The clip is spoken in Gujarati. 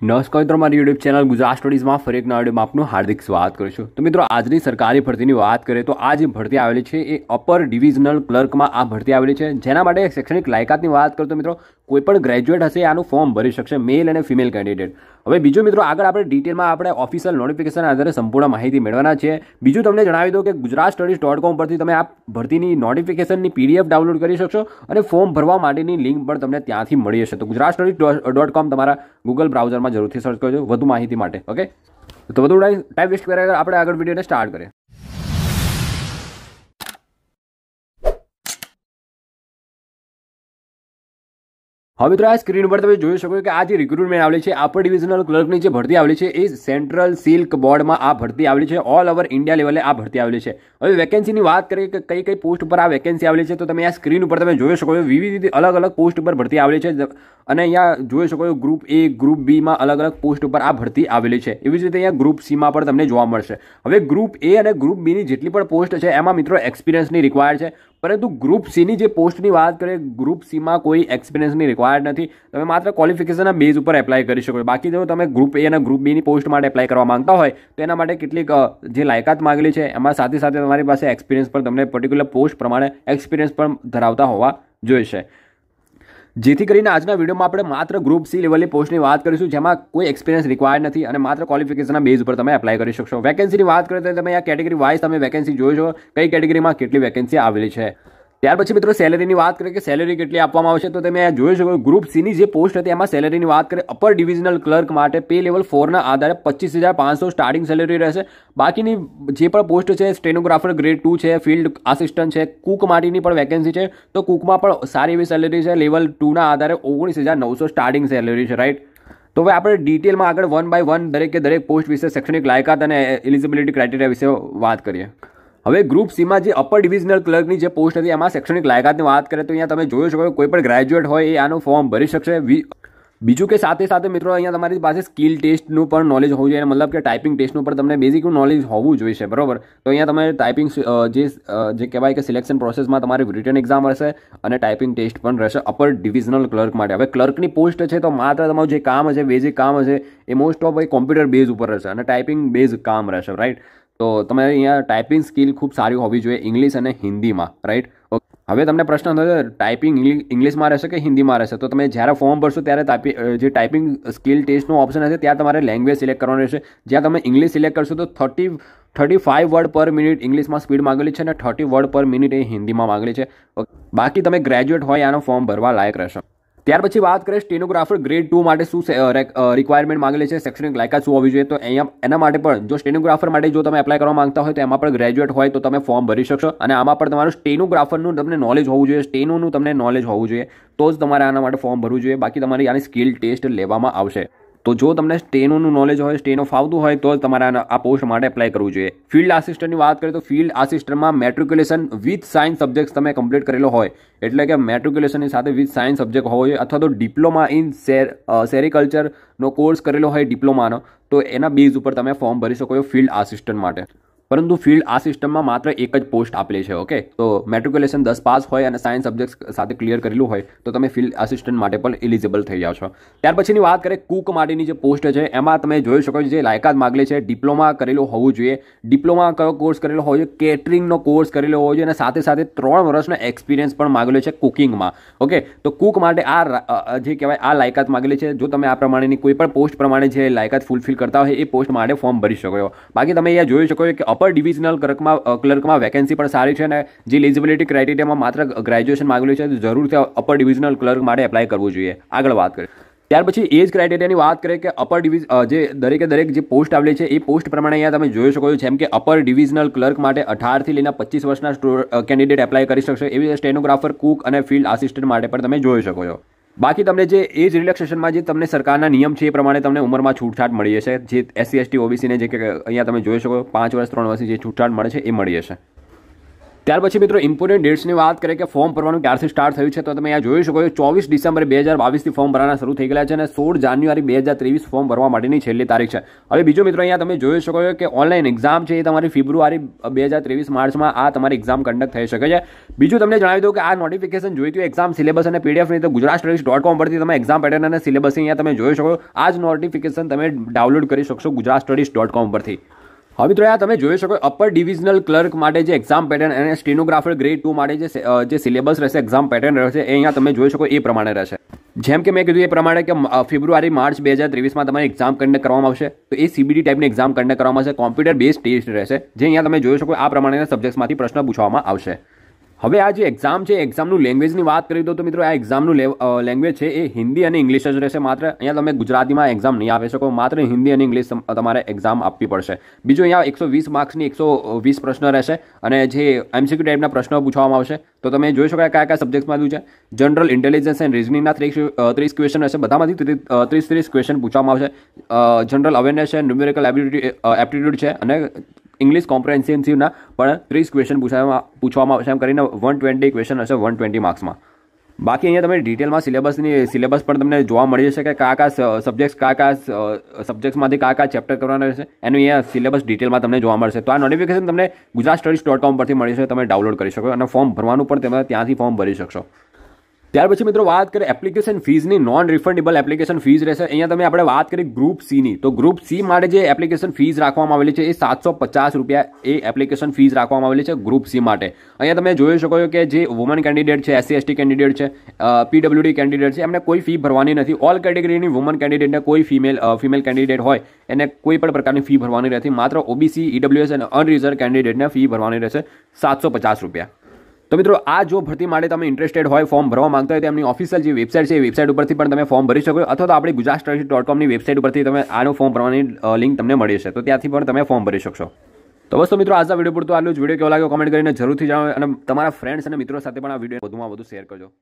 નમસ્કાર મિત્રો મારી યુટ્યુબ ચેનલ ગુજરાત સ્ટડીઝમાં ફરી એક નવા આપનું હાર્દિક સ્વાગત કરું છું તો મિત્રો આજની સરકારી ભરતીની વાત કરીએ તો આ જે ભરતી આવેલી છે એ અપર ડિવિઝનલ ક્લર્કમાં આ ભરતી આવેલી છે જેના માટે શૈક્ષણિક લાયકાતની વાત કરું તો મિત્રો કોઈ પણ ગ્રેજ્યુએટ હશે આનું ફોર્મ ભરી શકશે મેલ અને ફિમેલ કેન્ડિડેટ હવે બીજું મિત્રો આગળ આપણે ડિટેલમાં આપણે ઓફિશિયલ નોટિફિકેશન આધારે સંપૂર્ણ માહિતી મેળવવાના છે બીજું તમને જણાવી દઉં કે ગુજરાત સ્ટડીઝ ડોટ કોમ પરથી તમે આ ભરતીની નોટિફિકેશનની પીડીએફ ડાઉનલોડ કરી શકશો અને ફોર્મ ભરવા માટેની લિંક પણ તમને ત્યાંથી મળી જશે તો ગુજરાત સ્ટડીઝ ડોટ કોમ તમારા ગૂગલ બ્રાઉઝરમાં જરૂરથી સર્ચ કરજો વધુ માહિતી માટે ઓકે તો વધુ ટાઈમ વેસ્ટ કર્યા આપણે આગળ વિડીયોને સ્ટાર્ટ કરીએ હવે તો આ સ્ક્રીન પર તમે જોઈ શકો કે આ જે રિક્રુટમેન્ટ આવેલી છે અપર ડિવિઝનલ ક્લર્કની જે ભરતી આવેલી છે એ સેન્ટ્રલ સિલ્ક બોર્ડમાં આ ભરતી આવેલી છે ઓલ ઓવર ઇન્ડિયા લેવલે આ ભરતી આવેલી છે હવે વેકેન્સીની વાત કરીએ કે કઈ કઈ પોસ્ટ પર આ વેકેન્સી આવેલી છે તો તમે આ સ્ક્રીન ઉપર તમે જોઈ શકો છો રીતે અલગ અલગ પોસ્ટ ઉપર ભરતી આવેલી છે અને અહીંયા જોઈ શકો છો ગ્રુપ એ ગ્રુપ બીમાં અલગ અલગ પોસ્ટ ઉપર આ ભરતી આવેલી છે એવી જ રીતે અહીંયા ગ્રુપ સીમાં પણ તમને જોવા મળશે હવે ગ્રુપ એ અને ગ્રુપ બીની જેટલી પણ પોસ્ટ છે એમાં મિત્રો એક્સપિરિયન્સની રિક્વાયર છે પરંતુ ગ્રુપ સીની જે પોસ્ટની વાત કરીએ ગ્રુપ સીમાં કોઈ એક્સપિરિયન્સની રિક્વાયર્ડ નથી તમે માત્ર ક્વોલિફિકેશનના બેઝ ઉપર એપ્લાય કરી શકો બાકી જો તમે ગ્રુપ એ અને ગ્રુપ બીની પોસ્ટ માટે એપ્લાય કરવા માંગતા હોય તો એના માટે કેટલીક જે લાયકાત માગેલી છે એમાં સાથે સાથે તમારી પાસે એક્સપિરિયન્સ પણ તમને પર્ટિક્યુલર પોસ્ટ પ્રમાણે એક્સપિરિયન્સ પણ ધરાવતા હોવા જોઈશે જેથી કરીને આજના વિડીયોમાં આપણે માત્ર ગ્રુપ સી લેવલની પોસ્ટની વાત કરીશું જેમાં કોઈ એક્સપિરિયન્સ રિક્વાયર્ડ નથી અને માત્ર ક્વોલિફિકેશનના બેઝ ઉપર તમે એપ્લાય કરી શકશો વેકેન્સીની વાત કરીએ તો તમે આ કેટેગરી વાઇઝ તમે વેકેન્સી જોઈ છો કઈ કેટેગરીમાં કેટલી વેકેન્સી આવેલી છે ત્યાર પછી મિત્રો સેલેરીની વાત કરીએ કે સેલેરી કેટલી આપવામાં આવશે તો તમે જોઈ શકો ગ્રુપ સીની જે પોસ્ટ હતી એમાં સેલેરીની વાત કરીએ અપર ડિવિઝનલ ક્લર્ક માટે પે લેવલ ફોરના આધારે પચીસ હજાર પાંચસો સ્ટાર્ટિંગ સેલેરી રહેશે બાકીની જે પણ પોસ્ટ છે સ્ટેનોગ્રાફર ગ્રેડ ટુ છે ફિલ્ડ આસિસ્ટન્ટ છે કુક માટેની પણ વેકેન્સી છે તો કુકમાં પણ સારી એવી સેલેરી છે લેવલ ટુના આધારે ઓગણીસ હજાર નવસો સ્ટાર્ટિંગ સેલેરી છે રાઈટ તો હવે આપણે ડિટેલમાં આગળ વન બાય વન દરેક દરેક પોસ્ટ વિશે શૈક્ષણિક લાયકાત અને એલિજિબિલિટી ક્રાઇટેરિયા વિશે વાત કરીએ હવે ગ્રુપ સીમાં જે અપર ડિવિઝનલ ક્લર્કની જે પોસ્ટ હતી એમાં શૈક્ષણિક લાયકાતની વાત કરે તો અહીંયા તમે જોઈ શકો કોઈ પણ ગ્રેજ્યુએટ હોય એ આનું ફોર્મ ભરી શકશે બીજું કે સાથે સાથે મિત્રો અહીંયા તમારી પાસે સ્કિલ ટેસ્ટનું પણ નોલેજ હોવું જોઈએ મતલબ કે ટાઈપિંગ ટેસ્ટનું પણ તમને બેઝિક નોલેજ હોવું જોઈએ બરાબર તો અહીંયા તમે ટાઈપિંગ જે જે કહેવાય કે સિલેક્શન પ્રોસેસમાં તમારે રિટર્ન એક્ઝામ રહેશે અને ટાઈપિંગ ટેસ્ટ પણ રહેશે અપર ડિવિઝનલ ક્લર્ક માટે હવે ક્લર્કની પોસ્ટ છે તો માત્ર તમારું જે કામ હશે બેઝિક કામ હશે એ મોસ્ટ ઓફ એ કોમ્પ્યુટર બેઝ ઉપર રહેશે અને ટાઈપિંગ બેઝ કામ રહેશે રાઈટ તો તમારે અહીંયા ટાઈપિંગ સ્કિલ ખૂબ સારી હોવી જોઈએ ઇંગ્લિશ અને હિન્દીમાં રાઈટ હવે તમને પ્રશ્ન થયો ટાઈપિંગ ઇંગ્લિશમાં રહેશે કે હિન્દીમાં રહેશે તો તમે જ્યારે ફોર્મ ભરશો ત્યારે જે ટાઈપિંગ સ્કિલ ટેસ્ટનો ઓપ્શન હશે ત્યાં તમારે લેંગ્વેજ સિલેક્ટ કરવાનું રહેશે જ્યાં તમે ઇંગ્લિશ સિલેક્ટ કરશો તો thirty thirty five word per minute ઇંગ્લિશમાં સ્પીડ માંગેલી છે અને થર્ટી વર્ડ પર મિનિટ એ હિન્દીમાં માંગેલી છે બાકી તમે ગ્રેજ્યુએટ હોય આનો ફોર્મ ભરવા લાયક રહેશો ત્યાર પછી વાત કરીએ સ્ટેનોગ્રાફર ગ્રેડ ટુ માટે શું રિક્વાયરમેન્ટ માંગેલી છે શૈક્ષણિક લાયકાત શું હોવી જોઈએ તો અહીંયા એના માટે પણ જો સ્ટેનોગ્રાફર માટે જો તમે એપ્લાય કરવા માંગતા હોય તો એમાં પણ ગ્રેજ્યુએટ હોય તો તમે ફોર્મ ભરી શકશો અને આમાં પણ તમારું સ્ટેનોગ્રાફરનું તમને નોલેજ હોવું જોઈએ સ્ટેનોનું તમને નોલેજ હોવું જોઈએ તો જ તમારે આના માટે ફોર્મ ભરવું જોઈએ બાકી તમારી આની સ્કિલ ટેસ્ટ લેવામાં આવશે તો જો તમને સ્ટેનોનું નોલેજ હોય સ્ટેનો ફાવતું હોય તો તમારે આ પોસ્ટ માટે એપ્લાય કરવું જોઈએ ફિલ્ડ આસિસ્ટન્ટની વાત કરીએ તો ફિલ્ડ આસિસ્ટન્ટમાં મેટ્રિક્યુલેશન વિથ સાયન્સ સબ્જેક્ટ તમે કમ્પ્લીટ કરેલો હોય એટલે કે મેટ્રિક્યુલેશનની સાથે વિથ સાયન્સ સબ્જેક્ટ હોવો જોઈએ અથવા તો ડિપ્લોમા ઇન સેર સેરિકલ્ચરનો કોર્સ કરેલો હોય ડિપ્લોમાનો તો એના બેઝ ઉપર તમે ફોર્મ ભરી શકો છો ફિલ્ડ આસિસ્ટન્ટ માટે પરંતુ ફિલ્ડ આ સિસ્ટમમાં માત્ર એક જ પોસ્ટ આપેલી છે ઓકે તો મેટ્રિક્યુલેશન દસ પાસ હોય અને સાયન્સ સબ્જેક્ટ સાથે ક્લિયર કરેલું હોય તો તમે ફિલ્ડ આસિસ્ટન્ટ માટે પણ એલિજિબલ થઈ જાઓ છો ત્યાર પછીની વાત કરે કુક માટેની જે પોસ્ટ છે એમાં તમે જોઈ શકો છો જે લાયકાત માગલે છે ડિપ્લોમા કરેલું હોવું જોઈએ ડિપ્લોમા કયો કોર્સ કરેલો હોવો જોઈએ કેટરિંગનો કોર્સ કરેલો હોવો જોઈએ અને સાથે સાથે ત્રણ વર્ષનો એક્સપિરિયન્સ પણ માગેલો છે કુકિંગમાં ઓકે તો કુક માટે આ જે કહેવાય આ લાયકાત માગેલી છે જો તમે આ પ્રમાણેની કોઈ પણ પોસ્ટ પ્રમાણે જે લાયકાત ફૂલફિલ કરતા હોય એ પોસ્ટ માટે ફોર્મ ભરી શકો છો બાકી તમે અહીંયા જોઈ શકો છો કે અપર ડિવિઝનલ ક્લર્કમાં ક્લર્કમાં વેકેન્સી પણ સારી છે અને જે એલિજિબિલિટી ક્રાઇટેરિયામાં માત્ર ગ્રેજ્યુએશન માંગેલું છે તો જરૂરથી અપર ડિવિઝનલ ક્લર્ક માટે એપ્લાય કરવું જોઈએ આગળ વાત કરીએ ત્યાર પછી એજ ક્રાઇટેરિયાની વાત કરીએ કે અપર ડિવિઝ જે દરેકે દરેક જે પોસ્ટ આવેલી છે એ પોસ્ટ પ્રમાણે અહીંયા તમે જોઈ શકો છો જેમ કે અપર ડિવિઝનલ ક્લર્ક માટે અઢારથી લઈને પચીસ વર્ષના કેન્ડિડેટ એપ્લાય કરી શકશે એવી સ્ટેનોગ્રાફર કુક અને ફિલ્ડ આસિસ્ટન્ટ માટે પણ તમે જોઈ શકો છો બાકી તમને જે એજ રિલેક્સેશનમાં જે તમને સરકારના નિયમ છે એ પ્રમાણે તમને ઉંમરમાં છૂટછાટ મળી જશે જે એસસી એસટી ઓબીસીને જે કે અહીંયા તમે જોઈ શકો પાંચ વર્ષ ત્રણ વર્ષની જે છૂટછાટ મળે છે એ મળી જશે ત્યાર પછી મિત્રો ઇમ્પોર્ટન્ટ ડેટ્સની વાત કરીએ કે ફોર્મ ભરવાનું ક્યારથી સ્ટાર્ટ થયું છે તો તમે અહીંયા જોઈ શકો છો ચોવીસ ડિસેમ્બર બે હજાર બાવીસથી ફોર્મ ભરવાના શરૂ થઈ ગયા છે અને સોળ જાન્યુઆરી બે હજાર ત્રેવીસ ફોર્મ ભરવા માટેની છેલ્લી તારીખ છે હવે બીજો મિત્રો અહીંયા તમે જોઈ શકો છો કે ઓનલાઈન એક્ઝામ છે એ તમારી ફેબ્રુઆરી બે હજાર ત્રેવીસ માર્ચમાં આ તમારી એક્ઝામ કન્ડક્ટ થઈ શકે છે બીજું તમને જણાવી દઉં કે આ નોટિફિકેશન જોઈતી હોય એક્ઝામ સિલેબસ અને પીડીએફ નહીં તો ગુજરાત સ્ટડીસ ડોટ કોમ પરથી તમે એક્ઝામ પેટર્ન અને સિલેબસ અહીંયા તમે જોઈ શકો આ જ નોટિફિકેશન તમે ડાઉનલોડ કરી શકશો ગુજરાત સ્ટડીસ ડોટ કોમ પરથી હવે મિત્રો આ તમે જોઈ શકો અપર ડિવિઝનલ ક્લર્ક માટે જે એક્ઝામ પેટર્ન અને સ્ટીનોગ્રાફર ગ્રેડ ટુ માટે જે જે સિલેબસ રહેશે એક્ઝામ પેટર્ન રહેશે એ અહીંયા તમે જોઈ શકો એ પ્રમાણે રહેશે જેમ કે મેં કીધું એ પ્રમાણે કે ફેબ્રુઆરી માર્ચ બે હજાર ત્રેવીસમાં તમારે એક્ઝામ કન્ડક્ટ કરવામાં આવશે તો એ સીબીડી ટાઈપની એક્ઝામ કન્ડક્ટ કરવામાં આવશે કોમ્પ્યુટર બેઝ ટેસ્ટ રહેશે જે અહીંયા તમે જોઈ શકો આ પ્રમાણેના સબ્જેક્ટ્સમાંથી પ્રશ્ન પૂછવામાં આવશે હવે આ જે એક્ઝામ છે એક્ઝામનું લેંગ્વેજની વાત કરી દો તો મિત્રો આ એક્ઝામનું લેંગ્વેજ છે એ હિન્દી અને ઇંગ્લિશ જ રહેશે માત્ર અહીંયા તમે ગુજરાતીમાં એક્ઝામ નહીં આપી શકો માત્ર હિન્દી અને ઇંગ્લિશ તમારે એક્ઝામ આપવી પડશે બીજું અહીંયા એકસો વીસ માર્ક્સની એકસો વીસ પ્રશ્ન રહેશે અને જે એમસીક્યુ ટાઈપના પ્રશ્નો પૂછવામાં આવશે તો તમે જોઈ શકો કયા કયા સબ્જેક્ટમાં આવ્યું છે જનરલ ઇન્ટેલિજન્સ એન્ડ રિઝનિંગના ત્રીસ ત્રીસ ક્વેશ્ચન રહેશે બધામાંથી ત્રીસ ત્રીસ ક્વેશ્ચન પૂછવામાં આવશે જનરલ અવેરનેસ છે ન્યુમેરિકલ એપ્ટિટ્યુડ છે અને ઇંગ્લિશ કોમ્પ્રેહેન્સિવના પણ ત્રીસ ક્વેશ્ચન પૂછવામાં પૂછવામાં આવશે એમ કરીને વન ટ્વેન્ટી ક્વેશ્ચન હશે વન ટ્વેન્ટી માર્ક્સમાં બાકી અહીંયા તમે ડિટેલમાં સિલેબસની સિલેબસ પણ તમને જોવા મળી જશે કે કયા કયા સબ્જેક્ટ્સ કયા કયા સબ્જેક્ટ્સમાંથી કયા કયા ચેપ્ટર કરવાના રહેશે એનું અહીંયા સિલેબસ ડિટેલમાં તમને જોવા મળશે તો આ નોટિફિકેશન તમને ગુજરાત સ્ટડીઝ ડોટ કોમ પરથી મળી છે તમે ડાઉનલોડ કરી શકો અને ફોર્મ ભરવાનું પણ તમે ત્યાંથી ફોર્મ ભરી શકશો ત્યાર પછી મિત્રો વાત કરીએ એપ્લિકેશન ફીઝની નોન રિફંડેબલ એપ્લિકેશન ફીઝ રહેશે અહીંયા તમે આપણે વાત કરી ગ્રુપ સીની તો ગ્રુપ સી માટે જે એપ્લિકેશન ફીઝ રાખવામાં આવેલી છે એ સાતસો પચાસ રૂપિયા એ એપ્લિકેશન ફીઝ રાખવામાં આવેલી છે ગ્રુપ સી માટે અહીંયા તમે જોઈ શકો છો કે જે વુમન કેન્ડિડેટ છે એસસી એસટી કેન્ડિડેટ છે પીડબ્લ્યુડી કેન્ડિડેટ છે એમને કોઈ ફી ભરવાની નથી ઓલ કેટેગરીની વુમન કેન્ડિડેટને કોઈ ફિમેલ ફિમેલ કેન્ડિડેટ હોય એને કોઈ પણ પ્રકારની ફી ભરવાની નથી માત્ર ઓબીસી ઈડબ્લ્યુએસ e અને અનરિઝર્વ કેન્ડિડેટને ફી ભરવાની રહેશે સાતસો પચાસ રૂપિયા તો મિત્રો આ જો ભરતી માટે તમે ઇન્ટરેસ્ટેડ હોય ફોર્મ ભરવા માંગતા હોય તો એમની ઓફિશિયલ જે વેબસાઇટ છે એ વેબસાઇટ ઉપરથી પણ તમે ફોર્મ ભરી શકો અથવા તો આપણી ગુજરાત સ્ટડી ડોટ કોમની વેબસાઇટ ઉપરથી તમે આનું ફોર્મ ભરવાની લિંક તમને મળી છે તો ત્યાંથી પણ તમે ફોર્મ ભરી શકશો તો બસ તો મિત્રો આજના વિડીયો પૂરતો આટલું જ વિડીયો કેવો લાગ્યો કમેન્ટ કરીને જરૂરથી જણાવો અને તમારા ફ્રેન્ડ્સ અને મિત્રો સાથે પણ આ વિડીયો વધુમાં વધુ શેર કરજો